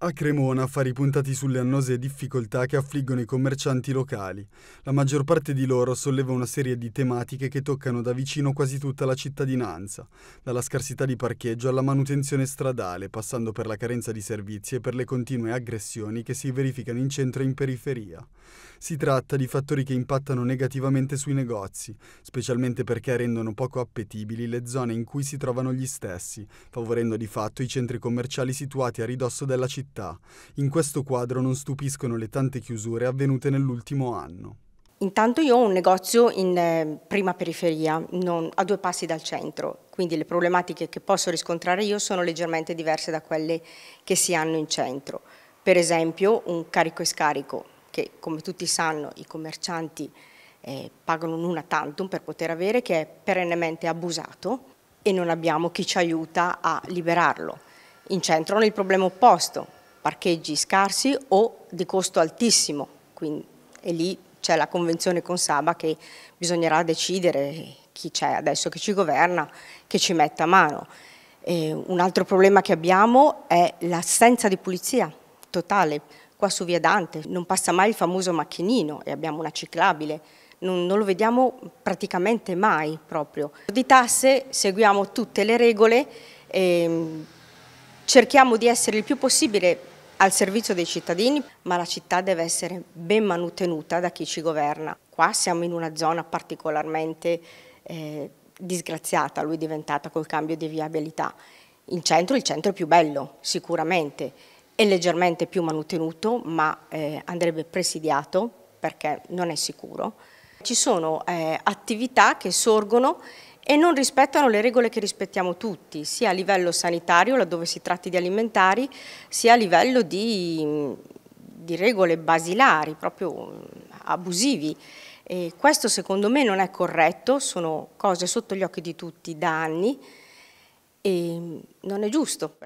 A Cremona affari puntati sulle annose difficoltà che affliggono i commercianti locali. La maggior parte di loro solleva una serie di tematiche che toccano da vicino quasi tutta la cittadinanza, dalla scarsità di parcheggio alla manutenzione stradale, passando per la carenza di servizi e per le continue aggressioni che si verificano in centro e in periferia. Si tratta di fattori che impattano negativamente sui negozi, specialmente perché rendono poco appetibili le zone in cui si trovano gli stessi, favorendo di fatto i centri commerciali situati a ridosso della città città. In questo quadro non stupiscono le tante chiusure avvenute nell'ultimo anno. Intanto io ho un negozio in eh, prima periferia, non, a due passi dal centro, quindi le problematiche che posso riscontrare io sono leggermente diverse da quelle che si hanno in centro. Per esempio un carico e scarico che come tutti sanno i commercianti eh, pagano un una tantum per poter avere che è perennemente abusato e non abbiamo chi ci aiuta a liberarlo. In centro hanno il problema opposto, parcheggi scarsi o di costo altissimo, quindi, e lì c'è la convenzione con Saba che bisognerà decidere chi c'è adesso che ci governa, che ci metta a mano. E un altro problema che abbiamo è l'assenza di pulizia totale. Qua su Via Dante non passa mai il famoso macchinino e abbiamo una ciclabile, non, non, lo vediamo praticamente mai proprio. Di tasse seguiamo tutte le regole, mm, cerchiamo di essere il più possibile al servizio dei cittadini, ma la città deve essere ben manutenuta da chi ci governa. Qua siamo in una zona particolarmente eh, disgraziata, lui è diventata col cambio di viabilità. In centro il centro è più bello, sicuramente, è leggermente più manutenuto, ma eh, andrebbe presidiato perché non è sicuro. Ci sono eh, attività che sorgono e non rispettano le regole che rispettiamo tutti, sia a livello sanitario, laddove si tratti di alimentari, sia a livello di, di regole basilari, proprio abusivi. E questo secondo me non è corretto, sono cose sotto gli occhi di tutti da anni e non è giusto.